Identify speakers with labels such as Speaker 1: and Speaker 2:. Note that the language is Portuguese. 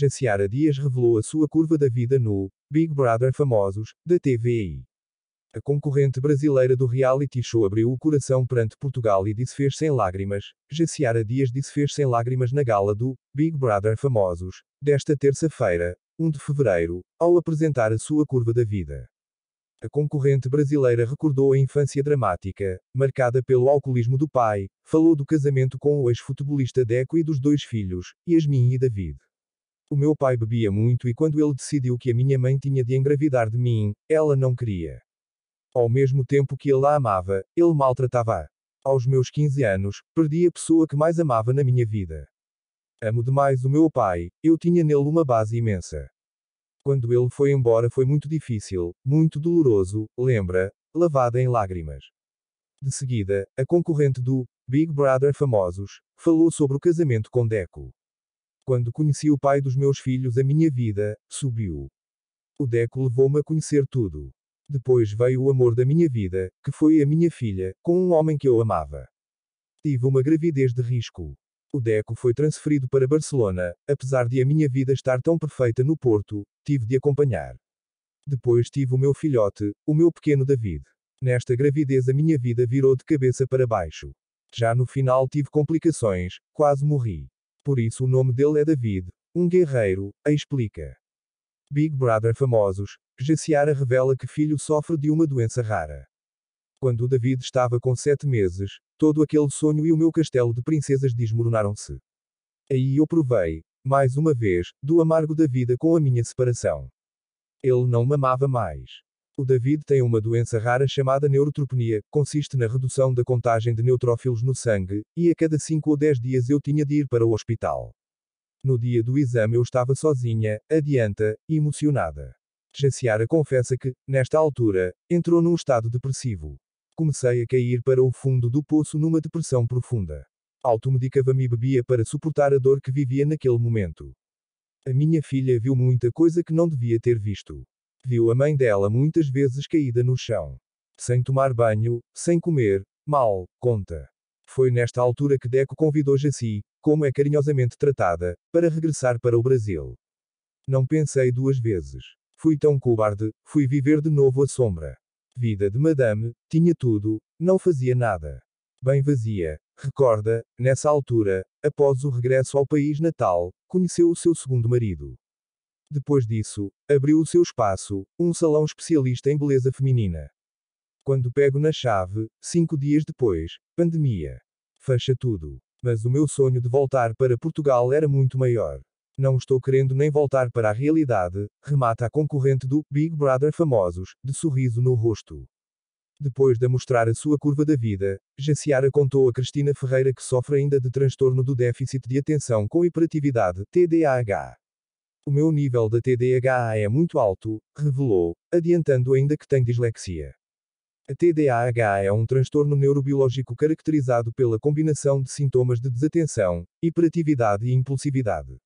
Speaker 1: Jaciara Dias revelou a sua curva da vida no Big Brother Famosos, da TVI. A concorrente brasileira do reality show abriu o coração perante Portugal e disse fez sem lágrimas. Jaciara Dias disse fez sem lágrimas na gala do Big Brother Famosos, desta terça-feira, 1 de fevereiro, ao apresentar a sua curva da vida. A concorrente brasileira recordou a infância dramática, marcada pelo alcoolismo do pai, falou do casamento com o ex-futebolista Deco e dos dois filhos, Yasmin e David. O meu pai bebia muito e quando ele decidiu que a minha mãe tinha de engravidar de mim, ela não queria. Ao mesmo tempo que ele a amava, ele maltratava-a. Aos meus 15 anos, perdi a pessoa que mais amava na minha vida. Amo demais o meu pai, eu tinha nele uma base imensa. Quando ele foi embora foi muito difícil, muito doloroso, lembra, lavada em lágrimas. De seguida, a concorrente do Big Brother Famosos falou sobre o casamento com Deco. Quando conheci o pai dos meus filhos, a minha vida subiu. O Deco levou-me a conhecer tudo. Depois veio o amor da minha vida, que foi a minha filha, com um homem que eu amava. Tive uma gravidez de risco. O Deco foi transferido para Barcelona, apesar de a minha vida estar tão perfeita no Porto, tive de acompanhar. Depois tive o meu filhote, o meu pequeno David. Nesta gravidez a minha vida virou de cabeça para baixo. Já no final tive complicações, quase morri. Por isso o nome dele é David. Um guerreiro, a explica. Big Brother famosos, Jaciara revela que filho sofre de uma doença rara. Quando David estava com sete meses, todo aquele sonho e o meu castelo de princesas desmoronaram-se. Aí eu provei, mais uma vez, do amargo da vida com a minha separação. Ele não mamava mais. O David tem uma doença rara chamada neurotropenia, consiste na redução da contagem de neutrófilos no sangue, e a cada 5 ou 10 dias eu tinha de ir para o hospital. No dia do exame eu estava sozinha, adianta, emocionada. Jaciara confessa que, nesta altura, entrou num estado depressivo. Comecei a cair para o fundo do poço numa depressão profunda. Automedicava-me e bebia para suportar a dor que vivia naquele momento. A minha filha viu muita coisa que não devia ter visto. Viu a mãe dela muitas vezes caída no chão. Sem tomar banho, sem comer, mal, conta. Foi nesta altura que Deco convidou Jaci, como é carinhosamente tratada, para regressar para o Brasil. Não pensei duas vezes. Fui tão cobarde, fui viver de novo a sombra. Vida de madame, tinha tudo, não fazia nada. Bem vazia, recorda, nessa altura, após o regresso ao país natal, conheceu o seu segundo marido. Depois disso, abriu o seu espaço, um salão especialista em beleza feminina. Quando pego na chave, cinco dias depois, pandemia. Fecha tudo. Mas o meu sonho de voltar para Portugal era muito maior. Não estou querendo nem voltar para a realidade, remata a concorrente do Big Brother Famosos, de sorriso no rosto. Depois de mostrar a sua curva da vida, Jaciara contou a Cristina Ferreira que sofre ainda de transtorno do déficit de atenção com hiperatividade, TDAH. O meu nível de TDAH é muito alto, revelou, adiantando ainda que tem dislexia. A TDAH é um transtorno neurobiológico caracterizado pela combinação de sintomas de desatenção, hiperatividade e impulsividade.